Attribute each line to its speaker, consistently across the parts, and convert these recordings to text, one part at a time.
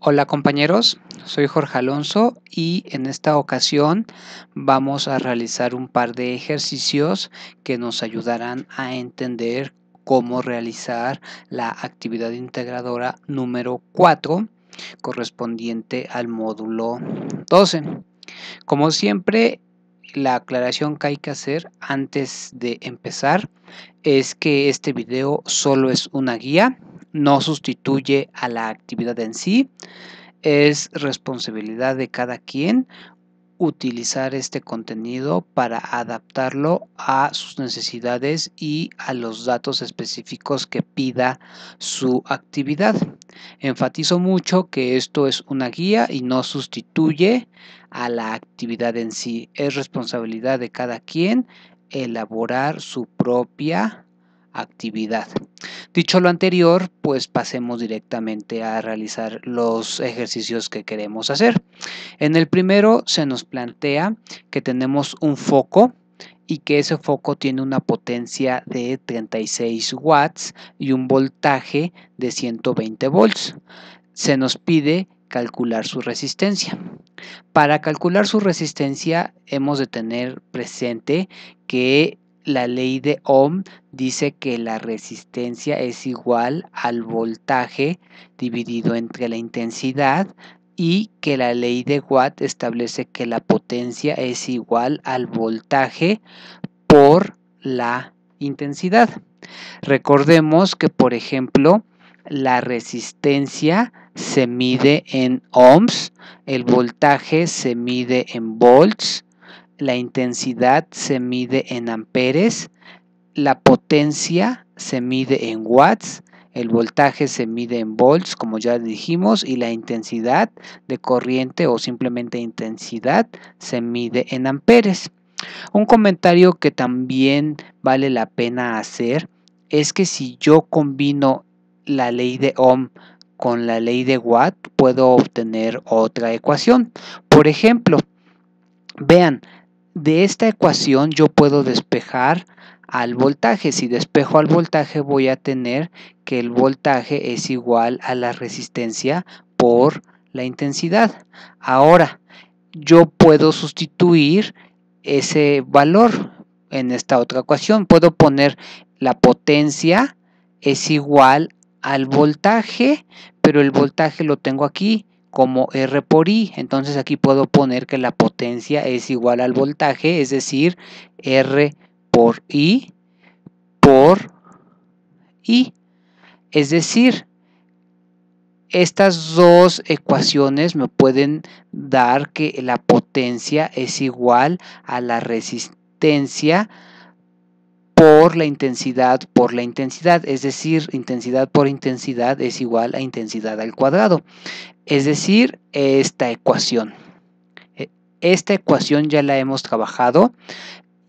Speaker 1: Hola compañeros, soy Jorge Alonso y en esta ocasión vamos a realizar un par de ejercicios que nos ayudarán a entender cómo realizar la actividad integradora número 4 correspondiente al módulo 12. Como siempre, la aclaración que hay que hacer antes de empezar es que este video solo es una guía no sustituye a la actividad en sí. Es responsabilidad de cada quien utilizar este contenido para adaptarlo a sus necesidades y a los datos específicos que pida su actividad. Enfatizo mucho que esto es una guía y no sustituye a la actividad en sí. Es responsabilidad de cada quien elaborar su propia actividad. Dicho lo anterior, pues pasemos directamente a realizar los ejercicios que queremos hacer. En el primero se nos plantea que tenemos un foco y que ese foco tiene una potencia de 36 watts y un voltaje de 120 volts. Se nos pide calcular su resistencia. Para calcular su resistencia hemos de tener presente que la ley de Ohm dice que la resistencia es igual al voltaje dividido entre la intensidad y que la ley de Watt establece que la potencia es igual al voltaje por la intensidad. Recordemos que, por ejemplo, la resistencia se mide en ohms, el voltaje se mide en volts, la intensidad se mide en amperes, la potencia se mide en watts, el voltaje se mide en volts, como ya dijimos, y la intensidad de corriente o simplemente intensidad se mide en amperes. Un comentario que también vale la pena hacer es que si yo combino la ley de Ohm con la ley de Watt, puedo obtener otra ecuación. Por ejemplo, vean, de esta ecuación yo puedo despejar al voltaje. Si despejo al voltaje voy a tener que el voltaje es igual a la resistencia por la intensidad. Ahora, yo puedo sustituir ese valor en esta otra ecuación. Puedo poner la potencia es igual al voltaje, pero el voltaje lo tengo aquí como R por I. Entonces aquí puedo poner que la potencia es igual al voltaje, es decir, R por I por I. Es decir, estas dos ecuaciones me pueden dar que la potencia es igual a la resistencia por la intensidad por la intensidad, es decir, intensidad por intensidad es igual a intensidad al cuadrado, es decir, esta ecuación. E, esta ecuación ya la hemos trabajado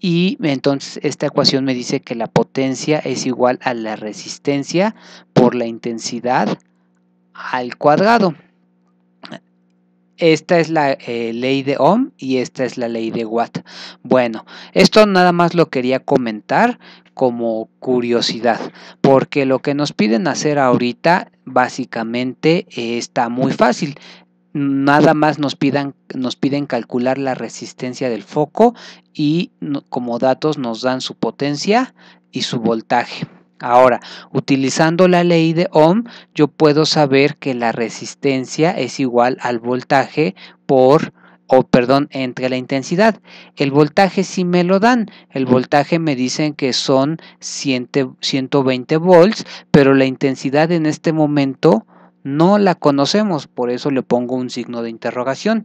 Speaker 1: y entonces esta ecuación me dice que la potencia es igual a la resistencia por la intensidad al cuadrado. Esta es la eh, ley de Ohm y esta es la ley de Watt. Bueno, esto nada más lo quería comentar como curiosidad, porque lo que nos piden hacer ahorita básicamente eh, está muy fácil. Nada más nos piden calcular la resistencia del foco y como datos nos dan su potencia y su voltaje. Ahora, utilizando la ley de Ohm, yo puedo saber que la resistencia es igual al voltaje por o perdón, entre la intensidad. El voltaje sí me lo dan. El voltaje me dicen que son 120 volts, pero la intensidad en este momento no la conocemos, por eso le pongo un signo de interrogación.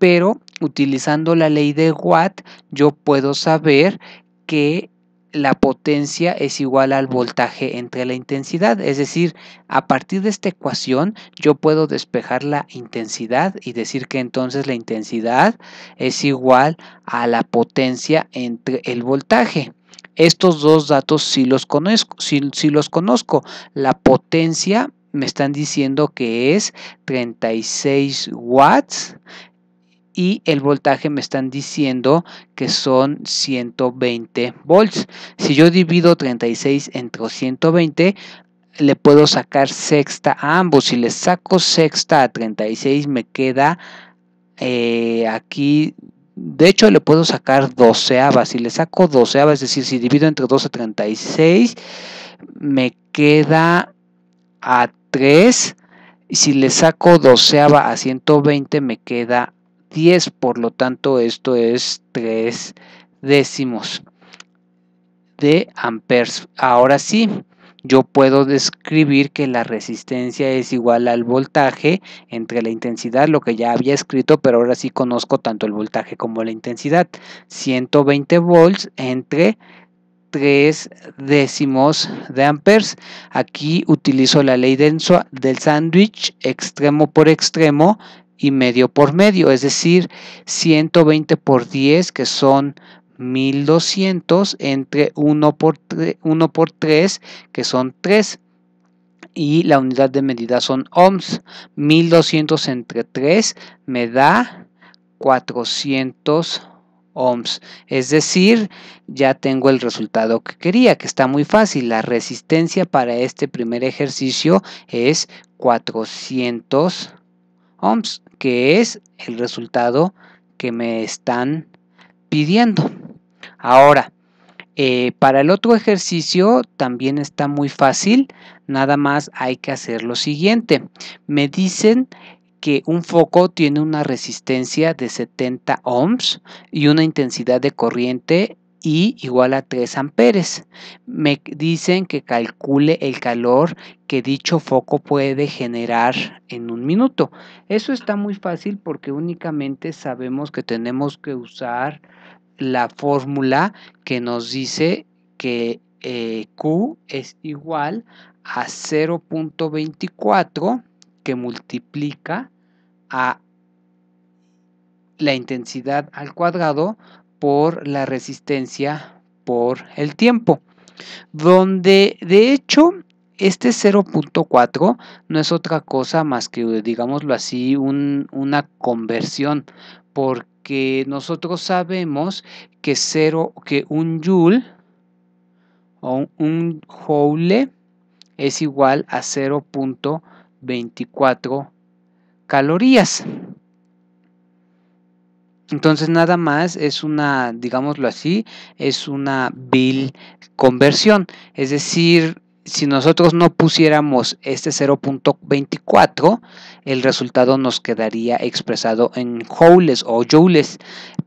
Speaker 1: Pero utilizando la ley de Watt, yo puedo saber que la potencia es igual al voltaje entre la intensidad. Es decir, a partir de esta ecuación yo puedo despejar la intensidad y decir que entonces la intensidad es igual a la potencia entre el voltaje. Estos dos datos sí los conozco. los conozco. La potencia me están diciendo que es 36 watts y el voltaje me están diciendo que son 120 volts. Si yo divido 36 entre 120, le puedo sacar sexta a ambos. Si le saco sexta a 36, me queda eh, aquí de hecho, le puedo sacar doceavas. Si le saco doceavas, es decir, si divido entre 2 a 36, me queda a 3. Y si le saco doceava a 120, me queda 10, por lo tanto esto es 3 décimos de amperes. Ahora sí, yo puedo describir que la resistencia es igual al voltaje entre la intensidad, lo que ya había escrito, pero ahora sí conozco tanto el voltaje como la intensidad. 120 volts entre 3 décimos de amperes. Aquí utilizo la ley del sándwich, extremo por extremo, y medio por medio, es decir, 120 por 10 que son 1200 entre 1 por, 3, por 3 que son 3 y la unidad de medida son ohms. 1200 entre 3 me da 400 ohms. Es decir, ya tengo el resultado que quería, que está muy fácil. La resistencia para este primer ejercicio es 400 ohms que es el resultado que me están pidiendo. Ahora, eh, para el otro ejercicio también está muy fácil, nada más hay que hacer lo siguiente. Me dicen que un foco tiene una resistencia de 70 ohms y una intensidad de corriente y igual a 3 amperes. Me dicen que calcule el calor que dicho foco puede generar en un minuto. Eso está muy fácil porque únicamente sabemos que tenemos que usar la fórmula que nos dice que eh, Q es igual a 0.24 que multiplica a la intensidad al cuadrado por la resistencia por el tiempo, donde de hecho este 0.4 no es otra cosa más que, digámoslo así, una conversión, porque nosotros sabemos que, cero, que un joule o un joule es igual a 0.24 calorías. Entonces nada más es una, digámoslo así, es una bill conversión. Es decir, si nosotros no pusiéramos este 0.24, el resultado nos quedaría expresado en joules o joules,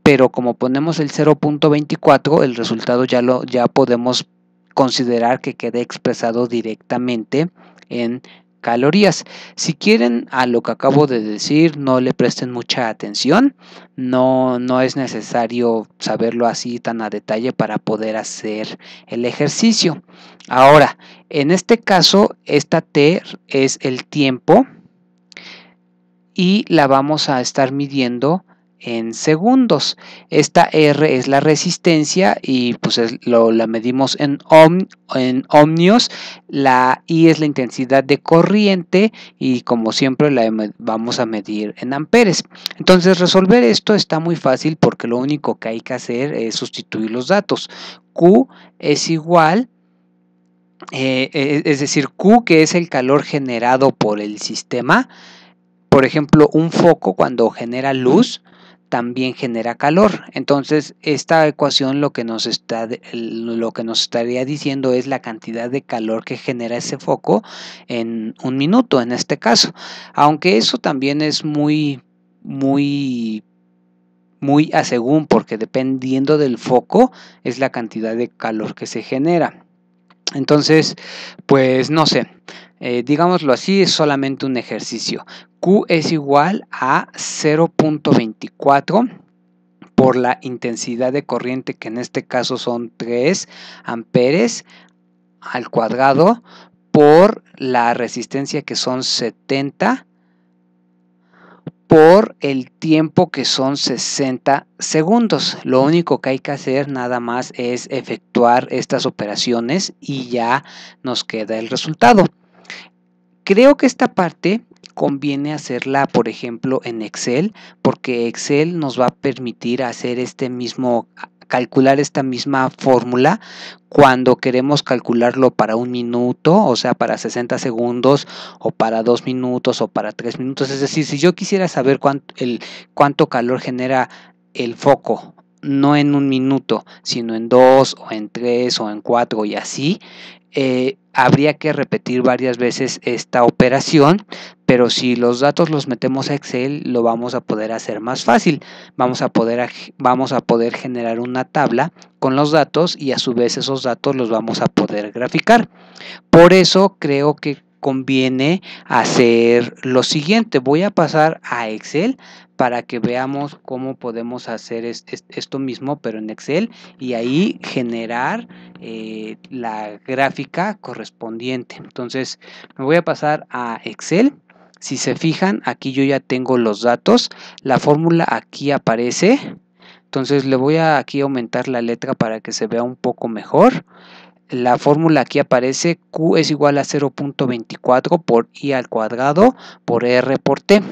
Speaker 1: pero como ponemos el 0.24, el resultado ya lo ya podemos considerar que quede expresado directamente en calorías. Si quieren a lo que acabo de decir, no le presten mucha atención. No, no es necesario saberlo así tan a detalle para poder hacer el ejercicio. Ahora, en este caso, esta T es el tiempo y la vamos a estar midiendo en segundos. Esta R es la resistencia y pues lo, la medimos en, ohm, en ohmios. La I es la intensidad de corriente y como siempre la vamos a medir en amperes. Entonces resolver esto está muy fácil porque lo único que hay que hacer es sustituir los datos. Q es igual eh, e, e, es decir, Q, que es el calor generado por el sistema. Por ejemplo, un foco cuando genera luz, también genera calor. Entonces, esta ecuación lo que nos, está, lo que nos estaría diciendo es la cantidad de calor que genera ese foco en un minuto, en este caso. Aunque eso también es muy, muy muy a según porque dependiendo del foco es la cantidad de calor que se genera. Entonces, pues no sé, eh, digámoslo así, es solamente un ejercicio. Q es igual a 0.24 por la intensidad de corriente, que en este caso son 3 amperes al cuadrado, por la resistencia que son 70 por el tiempo que son 60 segundos. Lo único que hay que hacer nada más es efectuar estas operaciones y ya nos queda el resultado. Creo que esta parte conviene hacerla, por ejemplo, en Excel, porque Excel nos va a permitir hacer este mismo calcular esta misma fórmula cuando queremos calcularlo para un minuto, o sea, para 60 segundos, o para dos minutos, o para tres minutos. Es decir, si yo quisiera saber cuánto, el, cuánto calor genera el foco no en un minuto, sino en dos o en tres o en cuatro y así, eh, habría que repetir varias veces esta operación, pero si los datos los metemos a Excel lo vamos a poder hacer más fácil. Vamos a poder, vamos a poder generar una tabla con los datos y a su vez esos datos los vamos a poder graficar. Por eso creo que conviene hacer lo siguiente. Voy a pasar a Excel para que veamos cómo podemos hacer esto mismo, pero en Excel, y ahí generar eh, la gráfica correspondiente. Entonces, me voy a pasar a Excel. Si se fijan, aquí yo ya tengo los datos. La fórmula aquí aparece. Entonces, le voy a aquí aumentar la letra para que se vea un poco mejor. La fórmula aquí aparece Q es igual a 0.24 por I al cuadrado por R por T,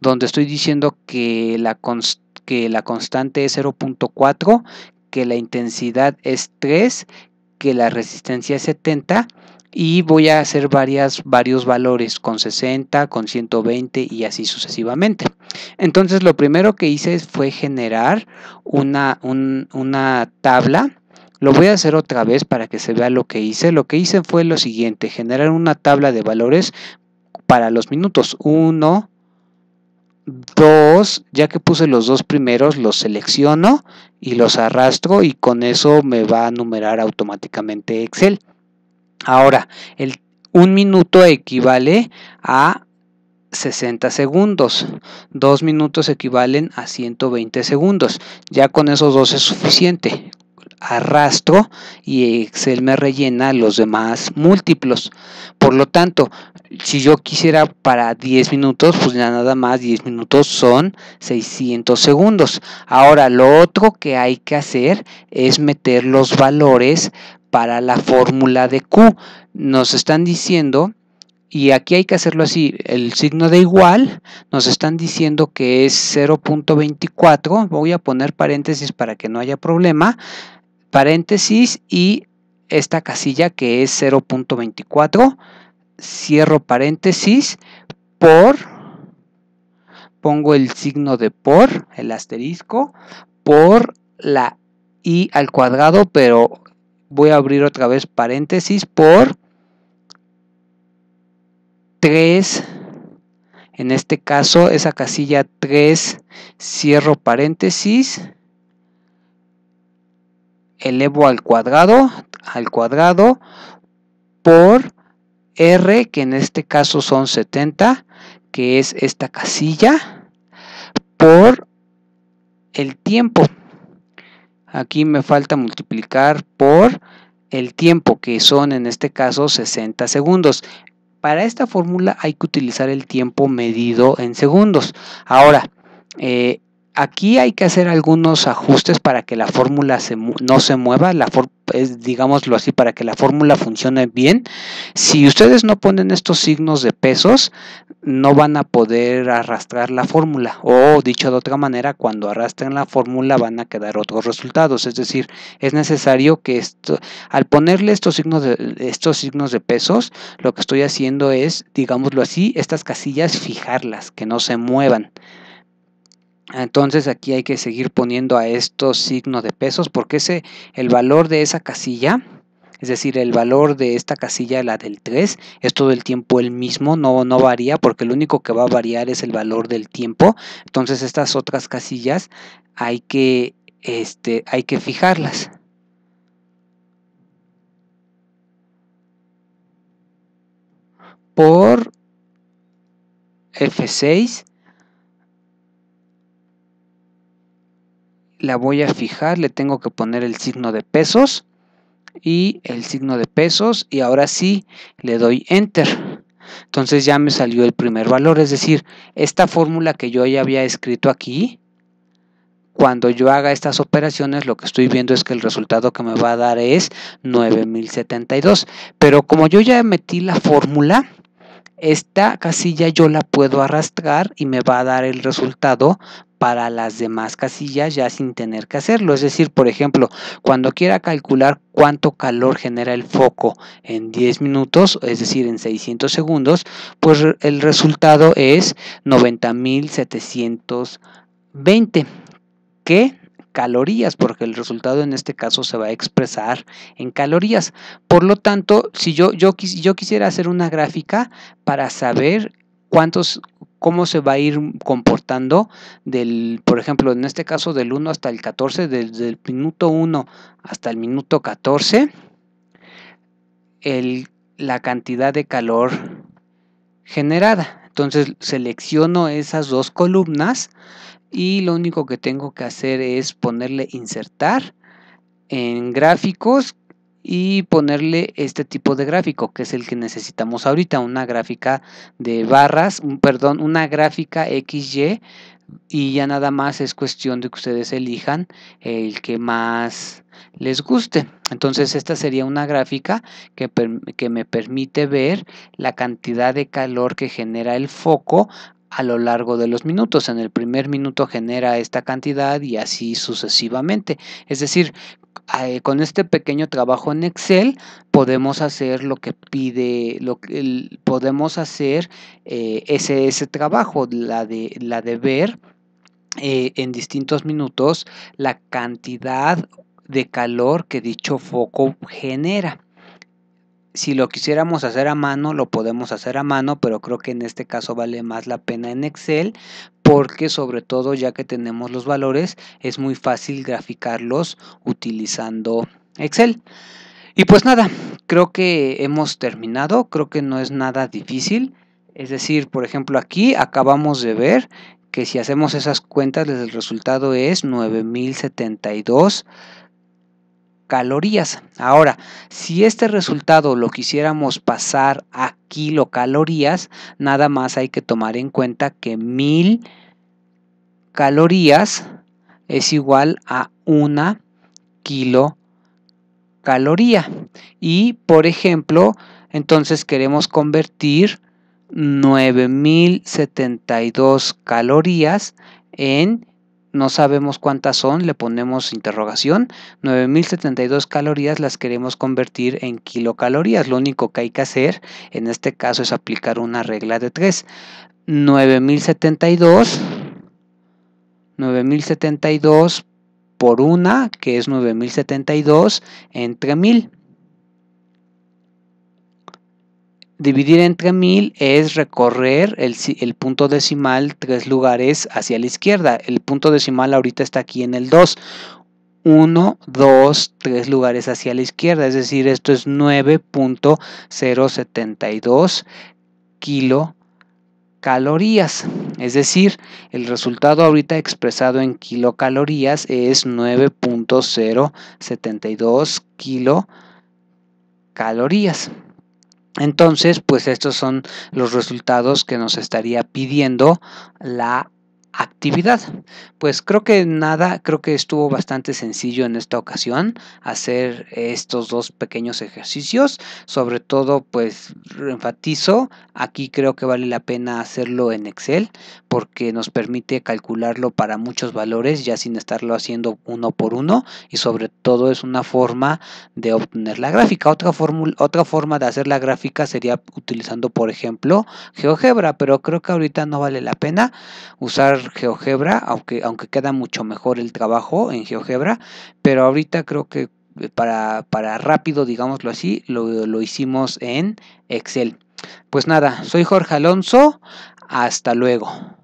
Speaker 1: donde estoy diciendo que la, constante es 0.4, que la intensidad es 3, que la resistencia es 70 y voy a hacer varios valores con 60, con 120 y así sucesivamente. Entonces lo primero que hice fue generar una, una tabla lo voy a hacer otra vez para que se vea lo que hice. Lo que hice fue lo siguiente, generar una tabla de valores para los minutos 1, 2, ya que puse los dos primeros, los selecciono y los arrastro y con eso me va a numerar automáticamente Excel. Ahora, el, un minuto equivale a 60 segundos. dos minutos equivalen a 120 segundos. Ya con esos dos es suficiente arrastro y Excel me rellena los demás múltiplos. Por lo tanto, si yo quisiera para 10 minutos, pues ya nada más 10 minutos son 600 segundos. Ahora, lo otro que hay que hacer es meter los valores para la fórmula de Q. Nos están diciendo y aquí hay que hacerlo así, el signo de igual nos están diciendo que es 0.24, voy a poner paréntesis para que no haya problema, paréntesis y esta casilla que es 0.24, cierro paréntesis, por, pongo el signo de por, el asterisco, por la i al cuadrado, pero voy a abrir otra vez paréntesis por 3, en este caso esa casilla 3, cierro paréntesis, elevo al cuadrado, al cuadrado por R, que en este caso son 70, que es esta casilla, por el tiempo. Aquí me falta multiplicar por el tiempo, que son en este caso 60 segundos. Para esta fórmula hay que utilizar el tiempo medido en segundos. Ahora, eh, aquí hay que hacer algunos ajustes para que la fórmula no se mueva, digámoslo así, para que la fórmula funcione bien. Si ustedes no ponen estos signos de pesos, no van a poder arrastrar la fórmula. O dicho de otra manera, cuando arrastren la fórmula van a quedar otros resultados. Es decir, es necesario que al ponerle estos signos, estos signos de pesos, lo que estoy haciendo es, digámoslo así, estas casillas fijarlas, que no se muevan. Entonces aquí hay que seguir poniendo a estos signos de pesos porque ese, el valor de esa casilla, es decir, el valor de esta casilla, la del 3, es todo el tiempo el mismo, no, varía porque lo único que va a variar es el valor del tiempo. Entonces estas otras casillas hay que, este, hay que fijarlas. Por F6 la voy a fijar, le tengo que poner el signo de pesos y el signo de pesos y ahora sí le doy enter. Entonces ya me salió el primer valor, es decir, esta fórmula que yo ya había escrito aquí, cuando yo haga estas operaciones lo que estoy viendo es que el resultado que me va a dar es 9072. Pero como yo ya metí la fórmula, esta casilla yo la puedo arrastrar y me va a dar el resultado para las demás casillas ya sin tener que hacerlo. Es decir, por ejemplo, cuando quiera calcular cuánto calor genera el foco en 10 minutos, es decir, en 600 segundos, pues el resultado es 90.720. ¿Qué? calorías, porque el resultado en este caso se va a expresar en calorías. Por lo tanto, si yo, yo, yo quisiera hacer una gráfica para saber cuántos cómo se va a ir comportando del, por ejemplo, en este caso del 1 hasta el 14, desde el minuto 1 hasta el minuto 14, la cantidad de calor generada. Entonces selecciono esas dos columnas y lo único que tengo que hacer es ponerle insertar en gráficos y ponerle este tipo de gráfico que es el que necesitamos ahorita una gráfica de barras un, perdón una gráfica xy y ya nada más es cuestión de que ustedes elijan el que más les guste. Entonces esta sería una gráfica que, que, me permite ver la cantidad de calor que genera el foco a lo largo de los minutos. En el primer minuto genera esta cantidad y así sucesivamente. Es decir, eh, con este pequeño trabajo en Excel podemos hacer lo que pide, lo, podemos hacer eh, ese, ese, trabajo, la de, la de ver eh, en distintos minutos la cantidad de calor que dicho foco genera si lo quisiéramos hacer a mano, lo podemos hacer a mano, pero creo que en este caso vale más la pena en Excel, porque sobre todo ya que tenemos los valores, es muy fácil graficarlos utilizando Excel. Y pues nada, creo que hemos terminado, creo que no es nada difícil. Es decir, por ejemplo, aquí acabamos de ver que si hacemos esas cuentas, el resultado es 9072 calorías. Ahora, si este resultado lo quisiéramos pasar a kilocalorías, nada más hay que tomar en cuenta que 1000 calorías es igual a una kilocaloría. Y, por ejemplo, entonces queremos convertir 9072 calorías en no sabemos cuántas son, le ponemos interrogación. 9.072 calorías las queremos convertir en kilocalorías. Lo único que hay que hacer en este caso es aplicar una regla de 3. 9.072, 9.072 por una, que es 9.072, entre 1.000. Dividir entre 1000 es recorrer el, punto decimal tres lugares hacia la izquierda. El punto decimal ahorita está aquí en el 2. 1, 2, 3 lugares hacia la izquierda. Es decir, esto es 9.072 kilocalorías. Es decir, el resultado ahorita expresado en kilocalorías es 9.072 kilocalorías. Entonces, pues estos son los resultados que nos estaría pidiendo la actividad. Pues creo que nada, creo que estuvo bastante sencillo en esta ocasión hacer estos dos pequeños ejercicios. Sobre todo, pues enfatizo, aquí creo que vale la pena hacerlo en Excel porque nos permite calcularlo para muchos valores ya sin estarlo haciendo uno por uno y sobre todo es una forma de obtener la gráfica. Otra, otra forma de hacer la gráfica sería utilizando, por ejemplo, GeoGebra, pero creo que ahorita no vale la pena usar GeoGebra, aunque, aunque queda mucho mejor el trabajo en GeoGebra, pero ahorita creo que eh, para, rápido, digámoslo así, lo hicimos en Excel. Pues nada, soy Jorge Alonso, hasta luego.